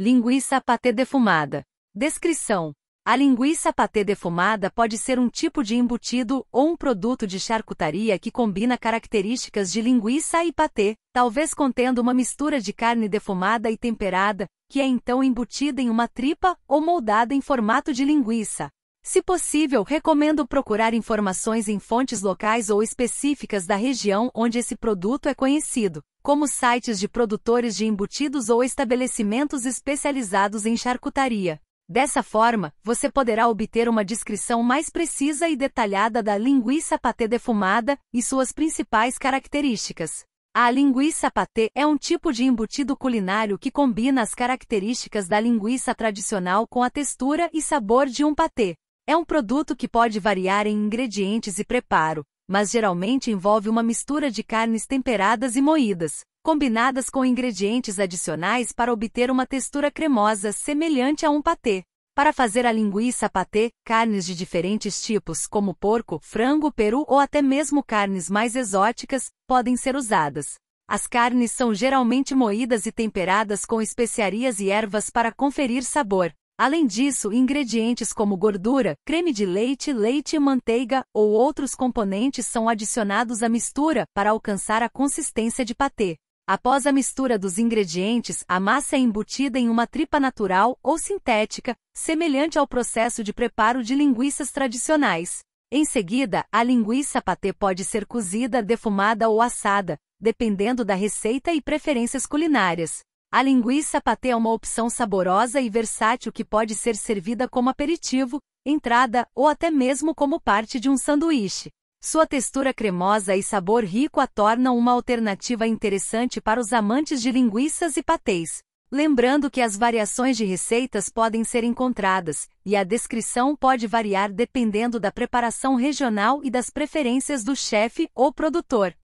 Linguiça patê defumada. Descrição: A linguiça patê defumada pode ser um tipo de embutido ou um produto de charcutaria que combina características de linguiça e patê, talvez contendo uma mistura de carne defumada e temperada, que é então embutida em uma tripa ou moldada em formato de linguiça. Se possível, recomendo procurar informações em fontes locais ou específicas da região onde esse produto é conhecido, como sites de produtores de embutidos ou estabelecimentos especializados em charcutaria. Dessa forma, você poderá obter uma descrição mais precisa e detalhada da linguiça patê defumada e suas principais características. A linguiça patê é um tipo de embutido culinário que combina as características da linguiça tradicional com a textura e sabor de um patê. É um produto que pode variar em ingredientes e preparo, mas geralmente envolve uma mistura de carnes temperadas e moídas, combinadas com ingredientes adicionais para obter uma textura cremosa semelhante a um patê. Para fazer a linguiça patê, carnes de diferentes tipos, como porco, frango, peru ou até mesmo carnes mais exóticas, podem ser usadas. As carnes são geralmente moídas e temperadas com especiarias e ervas para conferir sabor, Além disso, ingredientes como gordura, creme de leite, leite e manteiga ou outros componentes são adicionados à mistura para alcançar a consistência de patê. Após a mistura dos ingredientes, a massa é embutida em uma tripa natural ou sintética, semelhante ao processo de preparo de linguiças tradicionais. Em seguida, a linguiça patê pode ser cozida, defumada ou assada, dependendo da receita e preferências culinárias. A linguiça patê é uma opção saborosa e versátil que pode ser servida como aperitivo, entrada ou até mesmo como parte de um sanduíche. Sua textura cremosa e sabor rico a tornam uma alternativa interessante para os amantes de linguiças e patês. Lembrando que as variações de receitas podem ser encontradas, e a descrição pode variar dependendo da preparação regional e das preferências do chefe ou produtor.